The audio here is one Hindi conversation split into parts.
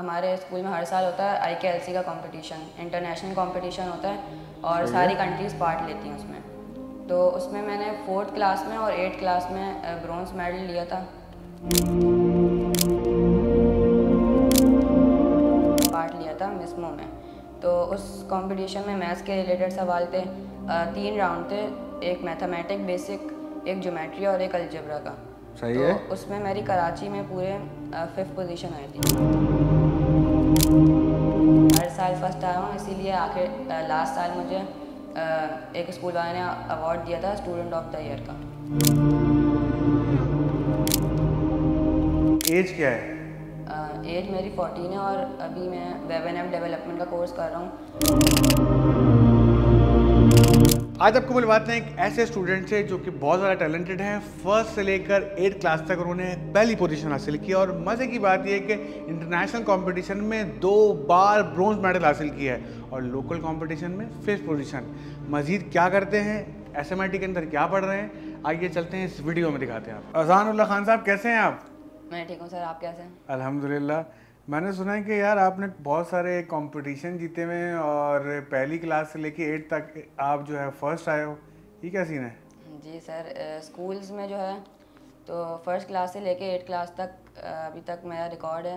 हमारे स्कूल में हर साल होता है आई के एल सी का कॉम्पिटिशन इंटरनेशनल कॉम्पिटिशन होता है और सारी कंट्रीज़ पार्ट लेती हैं उसमें तो उसमें मैंने फोर्थ क्लास में और एट्थ क्लास में ब्रॉन्ज मेडल लिया था पार्ट लिया था मिसमो में तो उस कंपटीशन में मैथ्स के रिलेटेड सवाल थे तीन राउंड थे एक मैथमेटिक बेसिक एक जोमेट्री और एक अलजबरा का सही तो है उसमें मेरी कराची में पूरे फिफ्थ पोजीशन आई थी हर साल फर्स्ट आया हूँ इसीलिए आखिर लास्ट साल मुझे एक स्कूल वाले ने अवार्ड दिया था स्टूडेंट ऑफ द ईयर का एज क्या है एज मेरी 14 है और अभी मैं वेब एंड डेवलपमेंट का कोर्स कर रहा हूँ आज आपको मिलवाते हैं एक ऐसे स्टूडेंट से जो कि बहुत ज़्यादा टैलेंटेड हैं फर्स्ट से लेकर एट क्लास तक उन्होंने पहली पोजीशन हासिल की और मज़े की बात यह कि इंटरनेशनल कंपटीशन में दो बार ब्रॉन्ज मेडल हासिल किया है और लोकल कंपटीशन में फिफ्थ पोजीशन मज़ीद क्या करते हैं एस के अंदर क्या पढ़ रहे हैं आइए चलते हैं इस वीडियो में दिखाते हैं आप अजहानल्ला खान साहब कैसे हैं आप मैं ठीक हूँ सर आप कैसे हैं अलहमदिल्ला मैंने सुना है कि यार आपने बहुत सारे कंपटीशन जीते हुए और पहली क्लास से लेके एट तक आप जो है फर्स्ट आए हो ये क्या सीन है जी सर स्कूल्स में जो है तो फर्स्ट क्लास से लेके एट क्लास तक अभी तक मेरा रिकॉर्ड है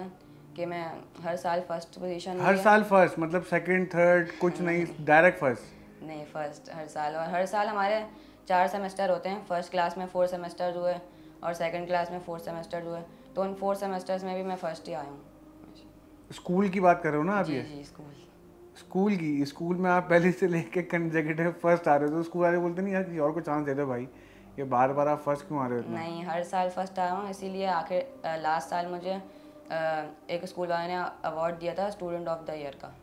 कि मैं हर साल फर्स्ट पोजीशन हर साल फर्स्ट मतलब सेकंड थर्ड कुछ नहीं डायरेक्ट फर्स्ट नहीं फर्स्ट हर साल और हर साल हमारे चार सेमेस्टर होते हैं फर्स्ट क्लास में फोर सेमेस्टर हुए और सेकंड क्लास में फोर्थ सेमेस्टर हुए तो उन फोर सेमेस्टर्स में भी मैं फर्स्ट ही आया हूँ स्कूल की बात कर रहे हो ना आप ये स्कूल स्कूल की स्कूल में आप पहले से लेके कंजेकेटिव फर्स्ट आ रहे हो तो स्कूल वाले बोलते नहीं यार किसी और को चांस दे दो भाई ये बार बार आप फर्स्ट क्यों आ रहे हो नहीं हर साल फर्स्ट आया हूँ इसीलिए आखिर लास्ट साल मुझे एक स्कूल वाले ने अवार्ड दिया था स्टूडेंट ऑफ द ईयर का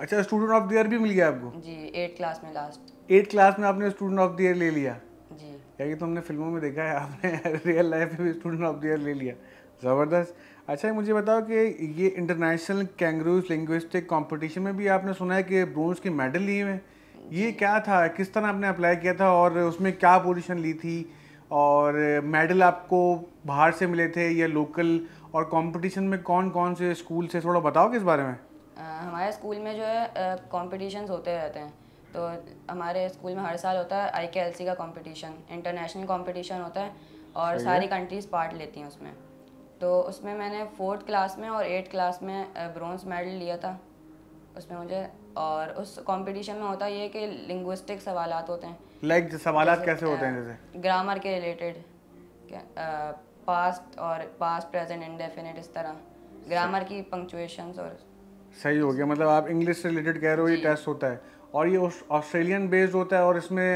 अच्छा स्टूडेंट ऑफ द ईयर भी मिल गया आपको जी एट क्लास में लास्ट एट क्लास में आपने स्टूडेंट ऑफ द ईयर ले लिया जी क्या कि तुमने तो फिल्मों में देखा है आपने रियल लाइफ में स्टूडेंट ऑफ द ईयर ले लिया ज़बरदस्त अच्छा मुझे बताओ कि ये इंटरनेशनल कैंगरूज लिंग्विस्टिक कंपटीशन में भी आपने सुना है कि ब्रोन्स के मेडल लिए हुए ये क्या था किस तरह आपने अप्लाई किया था और उसमें क्या पोजीशन ली थी और मेडल आपको बाहर से मिले थे या लोकल और कंपटीशन में कौन कौन से स्कूल से थोड़ा कि इस बारे में आ, हमारे स्कूल में जो है कॉम्पिटिशन होते रहते हैं तो हमारे स्कूल में हर साल होता है आई का कॉम्पिटिशन इंटरनेशनल कॉम्पिटिशन होता है और सारी कंट्रीज पार्ट लेती हैं उसमें तो उसमें मैंने फोर्थ क्लास में और एट क्लास में ब्रॉन्ज मेडल लिया था उसमें मुझे और उस कंपटीशन में होता ये कि लिंग्विस्टिक सवाल होते हैं लाइक like, सवाल कैसे होते हैं जैसे ग्रामर के रिलेटेड पास्ट और पास्ट प्रेजेंट इंडेफिनिट इस तरह ग्रामर की पंक्चुएशंस और सही हो गया मतलब आप इंग्लिश से रिलेटेड कह रहे हो ये टेस्ट होता है और ये ऑस्ट्रेलियन बेस्ड होता है और इसमें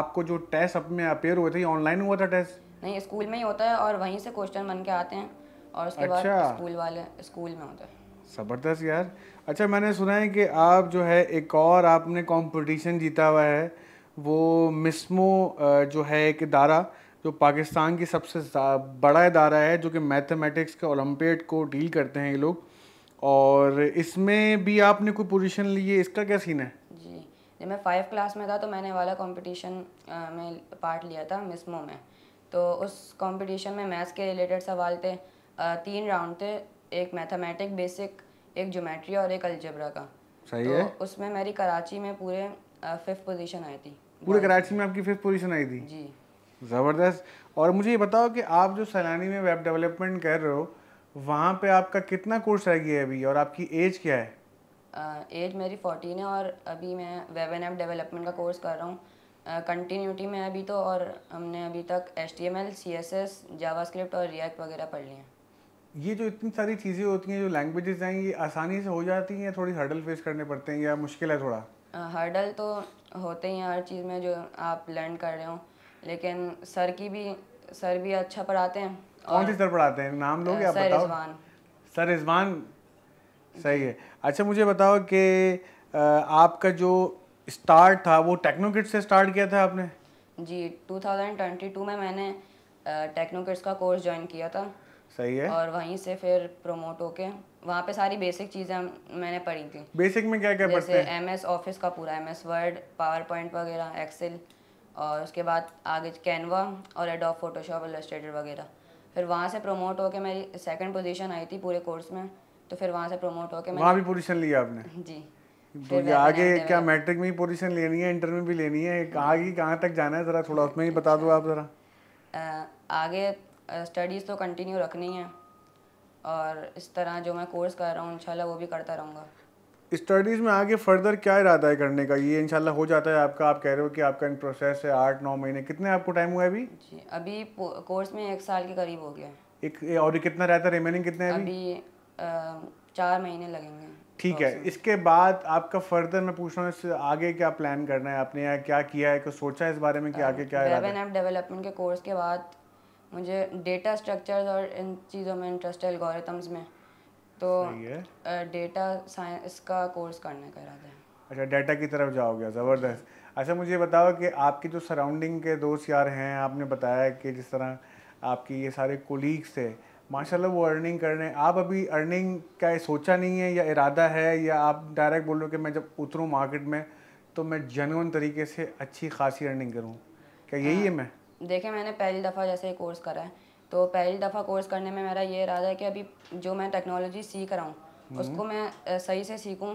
आपको जो टेस्ट अपने अपेयर हुए थे ये ऑनलाइन हुआ था टेस्ट नहीं स्कूल में ही होता है और वहीं से क्वेश्चन बन के आते हैं और उसके अच्छा। बाद स्कूल वाले स्कूल में होता है ज़बरदस्त यार अच्छा मैंने सुना है कि आप जो है एक और आपने कंपटीशन जीता हुआ है वो मिसमो जो है एक इदारा जो पाकिस्तान की सबसे बड़ा इदारा है जो कि मैथमेटिक्स के ओलंपियड को डील करते हैं ये लोग और इसमें भी आपने कोई पोजीशन ली है इसका क्या सीन है जी जब मैं फाइव क्लास में था तो मैंने वाला कंपटीशन में पार्ट लिया था मिसमो में तो उस कंपटीशन में मैथ्स के रिलेटेड सवाल थे तीन राउंड थे एक मैथमेटिक बेसिक एक जोमेट्री और एक अल्जबरा का सही तो है उसमें मेरी कराची में पूरे फिफ्थ पोजीशन आई थी पूरे कराची में आपकी फिफ्थ पोजीशन आई थी जी ज़बरदस्त और मुझे ये बताओ कि आप जो सैलानी में वेब डेवलपमेंट कर रहे हो वहाँ पर आपका कितना कोर्स रह गया है अभी और आपकी एज क्या है एज मेरी फोर्टीन है और अभी मैं वेब एंड एप डेवलपमेंट का कोर्स कर रहा हूँ कंटिन्यूटी में है अभी तो और हमने अभी तक H T M L C S S JavaScript और रिएक्ट वगैरह पढ़ लिया ये जो इतनी सारी चीज़ें होती हैं जो लैंग्वेजेस हैं ये आसानी से हो जाती हैं या थोड़ी हर्डल फेस करने पड़ते हैं या मुश्किल है थोड़ा हर्डल तो होते ही हैं हर चीज़ में जो आप लर्न कर रहे हो लेकिन सर की भी सर भी अच्छा पढ़ाते हैं कौन से सर पढ़ाते हैं नाम लोगे आप बताओ सर रिजवान सही है अच्छा मुझे बताओ कि आपका जो स्टार्ट था वो टेक्नोकिट से स्टार्ट किया था आपने जी 2022 में मैंने टेक्नोकिट्स का कोर्स ज्वाइन किया था सही है और वहीं से फिर प्रमोट होके वहाँ पे सारी बेसिक चीज़ें मैंने पढ़ी थी बेसिक में क्या क्या पढ़ते हैं एम एस ऑफिस का पूरा एमएस वर्ड पावर पॉइंट वगैरह एक्सेल और उसके बाद आगे कैनवा और एडोब फोटोशॉप इलस्ट्रेटर वगैरह फिर वहाँ से प्रमोट होके मेरी सेकंड पोजीशन आई थी पूरे कोर्स में तो फिर वहाँ से प्रमोट होके वहाँ भी पोजीशन लिया आपने जी तो ये आगे क्या मैट्रिक में ही पोजीशन लेनी है इंटर में भी लेनी है कहाँ की कहाँ तक जाना है ज़रा थोड़ा उसमें ही बता दो आप ज़रा आगे स्टडीज़ तो कंटिन्यू रखनी है और इस तरह जो मैं कोर्स कर रहा हूँ इंशाल्लाह वो भी करता रहूँगा स्टडीज़ में आगे फर्दर क्या इरादा है करने का ये इंशाल्लाह हो जाता है आपका आप कह रहे हो कि आपका इन प्रोसेस है आठ नौ महीने कितने आपको टाइम हुआ है अभी जी अभी कोर्स में एक साल के करीब हो गया एक और कितना रहता है रिमेनिंग कितने अभी, अभी चार महीने लगेंगे ठीक है इसके बाद आपका फर्दर मैं पूछ रहा हूँ इससे आगे क्या प्लान करना है आपने या क्या किया है कुछ सोचा है इस बारे में कि आगे क्या है एंड ऐप डेवलपमेंट के कोर्स के बाद मुझे डेटा स्ट्रक्चर्स और इन चीज़ों में इंटरेस्ट है एल्गोरिथम्स में तो डेटा साइंस का कोर्स करने का इरादा है अच्छा डेटा की तरफ जाओगे ज़बरदस्त अच्छा मुझे बताओ कि आपकी जो सराउंडिंग के दोस्त यार हैं आपने बताया कि जिस तरह आपकी ये सारे कोलीग्स थे माशाल्लाह वो अर्निंग कर रहे हैं आप अभी अर्निंग का सोचा नहीं है या इरादा है या आप डायरेक्ट बोल रहे हो कि मैं जब उतरूँ मार्केट में तो मैं जेनुअन तरीके से अच्छी खासी अर्निंग करूँ क्या यही है हाँ। मैं देखिए मैंने पहली दफ़ा जैसे कोर्स करा है तो पहली दफ़ा कोर्स करने में मेरा ये इरादा है कि अभी जो मैं टेक्नोलॉजी सीख रहा हूँ हम्म। उसको मैं सही से सीखूँ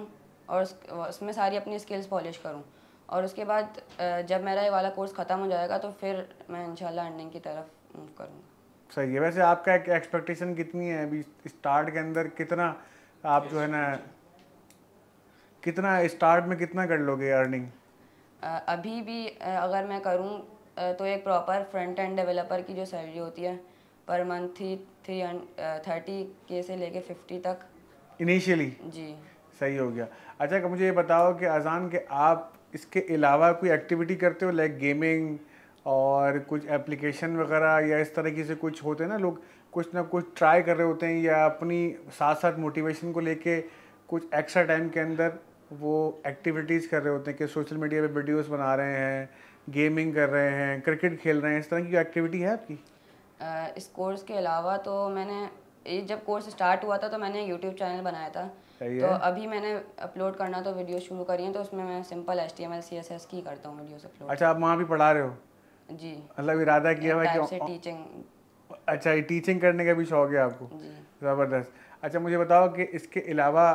और उसमें सारी अपनी स्किल्स पॉलिश करूँ और उसके बाद जब मेरा ये वाला कोर्स ख़त्म हो जाएगा तो फिर मैं इंशाल्लाह अर्निंग की तरफ मूव करूँगा सही है वैसे आपका एक एक्सपेक्टेशन कितनी है अभी स्टार्ट के अंदर कितना आप जो है ना कितना स्टार्ट में कितना कर लोगे अर्निंग अभी भी अगर मैं करूँ तो एक प्रॉपर फ्रंट एंड डेवलपर की जो सैलरी होती है पर मंथ थी थ्री थर्टी के से लेके फिफ्टी तक इनिशियली जी सही हो गया अच्छा मुझे ये बताओ कि अजान के आप इसके अलावा कोई एक्टिविटी करते हो लाइक गेमिंग और कुछ एप्लीकेशन वगैरह या इस तरीके से कुछ होते हैं ना लोग कुछ ना कुछ ट्राई कर रहे होते हैं या अपनी साथ साथ मोटिवेशन को लेके कुछ एक्स्ट्रा टाइम के अंदर वो एक्टिविटीज़ कर रहे होते हैं कि सोशल मीडिया पे वीडियोस बना रहे हैं गेमिंग कर रहे हैं क्रिकेट खेल रहे हैं इस तरह की एक्टिविटी है आपकी इस कोर्स के अलावा तो मैंने ये जब कोर्स स्टार्ट हुआ था तो मैंने यूट्यूब चैनल बनाया था तो अभी मैंने अपलोड करना तो वीडियो शुरू करी है तो उसमें मैं simple H T M L C S S की करता हूँ वीडियोस अपलोड अच्छा आप वहाँ भी पढ़ा रहे हो जी मतलब इरादा किया हुआ कि टीचिंग अच्छा ये टीचिंग करने का भी शौक है आपको ज़बरदस्त अच्छा मुझे बताओ कि इसके अलावा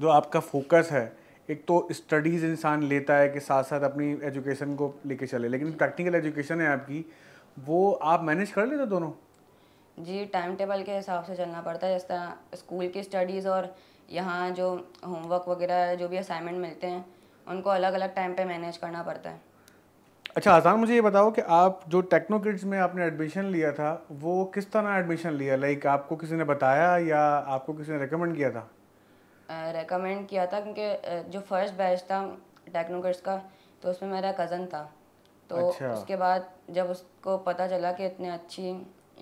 जो आपका फोकस है एक तो स्टडीज़ इंसान लेता है कि साथ साथ अपनी एजुकेशन को लेके चले लेकिन प्रैक्टिकल एजुकेशन है आपकी वो आप मैनेज कर लेते दोनों जी टाइम टेबल के हिसाब से चलना पड़ता है जिस तरह स्कूल की स्टडीज़ और यहाँ जो होमवर्क वगैरह जो भी असाइनमेंट मिलते हैं उनको अलग अलग टाइम पे मैनेज करना पड़ता है अच्छा आसान मुझे ये बताओ कि आप जो टेक्नो किड्स में आपने एडमिशन लिया था वो किस तरह एडमिशन लिया लाइक like, आपको किसी ने बताया या आपको किसी ने रिकमेंड किया था रेकमेंड uh, किया था क्योंकि जो फर्स्ट बैच था टेक्नो किड्स का तो उसमें मेरा कज़न था तो अच्छा। उसके बाद जब उसको पता चला कि इतने अच्छी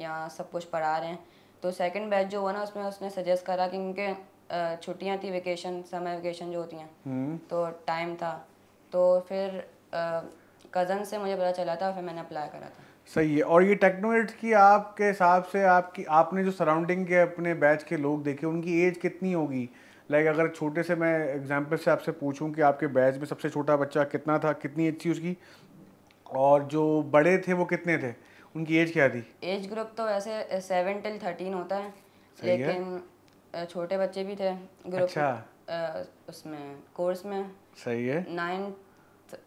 या सब कुछ पढ़ा रहे हैं तो सेकंड बैच जो हुआ ना उसमें उसने सजेस्ट करा कि क्योंकि छुट्टियाँ थी वेकेशन समय वेकेशन जो होती हैं हम्म। तो टाइम था तो फिर कज़न से मुझे पता चला था फिर मैंने अप्लाई करा था सही है और ये टेक्नोएट की आपके हिसाब से आपकी आपने जो सराउंडिंग के अपने बैच के लोग देखे उनकी एज कितनी होगी लाइक अगर छोटे से मैं एग्जांपल से आपसे पूछूं कि आपके बैच में सबसे छोटा बच्चा कितना था कितनी एज थी उसकी और जो बड़े थे वो कितने थे उनकी एज क्या थी एज ग्रुप तो वैसे सेवन टिल थर्टीन होता है लेकिन है? छोटे बच्चे भी थे ग्रुप अच्छा। उसमें कोर्स में सही है नाइन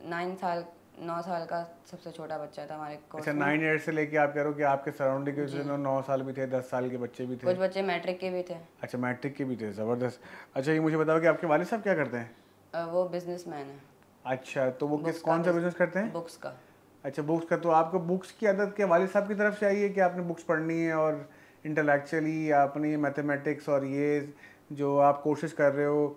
नाइन्थ साल नौ साल का सबसे छोटा बच्चा था हमारे अच्छा नाइन ईयर से लेके आप कह रहे हो कि आपके सराउंडिंग के उसमें नौ साल भी थे दस साल के बच्चे भी थे कुछ बच्चे मैट्रिक के भी थे अच्छा मैट्रिक के भी थे ज़बरदस्त अच्छा ये मुझे बताओ कि आपके वाले साहब क्या करते हैं वो बिजनेस मैन है अच्छा तो वो किस कौन सा बिजनेस करते हैं बुक्स का अच्छा बुक्स का तो आपको बुक्स की आदत के वाले साहब की तरफ से आई है कि आपने बुक्स पढ़नी है और इंटेलेक्चुअली आपने मैथमेटिक्स और ये जो आप कोशिश कर रहे हो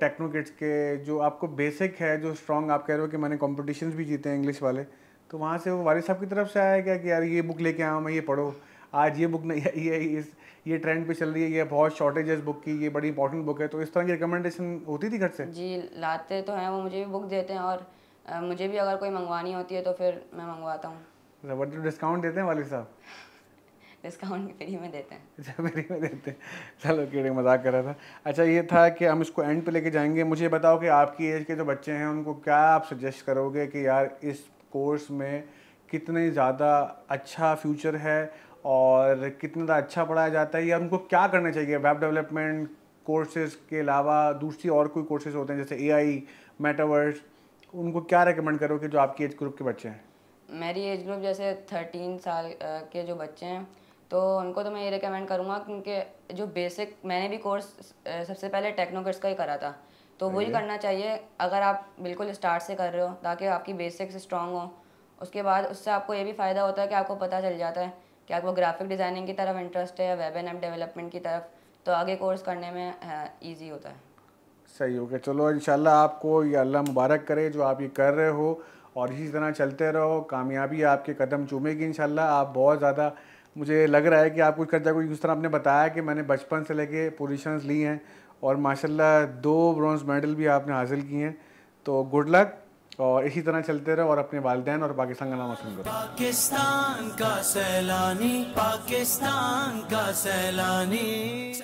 टेक्नो किट्स के जो आपको बेसिक है जो स्ट्रॉन्ग आप कह रहे हो कि मैंने कॉम्पिटिशन भी जीते हैं इंग्लिश वाले तो वहाँ से वो वारिस साहब की तरफ से आया क्या कि यार ये बुक लेके आओ मैं ये पढ़ो आज ये बुक नहीं ये इस ये ट्रेंड पे चल रही है ये बहुत शॉर्टेज है इस बुक की ये बड़ी इंपॉर्टेंट बुक है तो इस तरह की रिकमेंडेशन होती थी घर से जी लाते तो हैं वो मुझे भी बुक देते हैं और मुझे भी अगर कोई मंगवानी होती है तो फिर मैं मंगवाता हूँ जबरदस्त डिस्काउंट देते हैं वाले साहब डिस्काउंट फ्री में देते हैं अच्छा फ्री में देते हैं चलो कीड़े मजाक कर रहा था अच्छा ये था कि हम इसको एंड पे लेके जाएंगे मुझे बताओ कि आपकी एज के जो बच्चे हैं उनको क्या आप सजेस्ट करोगे कि यार इस कोर्स में कितने ज़्यादा अच्छा फ्यूचर है और कितना अच्छा पढ़ाया जाता है या उनको क्या करना चाहिए वेब डेवलपमेंट कोर्सेज के अलावा दूसरी और कोई कोर्सेज होते हैं जैसे ए आई मेटावर्स उनको क्या रिकमेंड करोगे जो आपकी एज ग्रुप के बच्चे हैं मेरी एज ग्रुप जैसे थर्टीन साल के जो बच्चे हैं तो उनको तो मैं ये रिकमेंड करूँगा क्योंकि जो बेसिक मैंने भी कोर्स सबसे पहले टेक्नोकिट्स का ही करा था तो वही करना चाहिए अगर आप बिल्कुल स्टार्ट से कर रहे हो ताकि आपकी बेसिक्स स्ट्रांग हो उसके बाद उससे आपको ये भी फ़ायदा होता है कि आपको पता चल जाता है कि आपको ग्राफिक डिज़ाइनिंग की तरफ इंटरेस्ट है या वेब एंड ऐप डेवलपमेंट की तरफ तो आगे कोर्स करने में ईजी होता है सही हो गया चलो इन आपको ये अल्लाह मुबारक करे जो आप ये कर रहे हो और इसी तरह चलते रहो कामयाबी आपके कदम चूमेगी इन आप बहुत ज़्यादा मुझे लग रहा है कि आप कुछ कर जाएगा जिस तरह आपने बताया कि मैंने बचपन से लेके पोजिशन ली हैं और माशाल्लाह दो ब्रॉन्ज मेडल भी आपने हासिल किए हैं तो गुड लक और इसी तरह चलते रहो और अपने वालदेन और पाकिस्तान का नाम सुन करो पाकिस्तान का सैलानी पाकिस्तान का सैलानी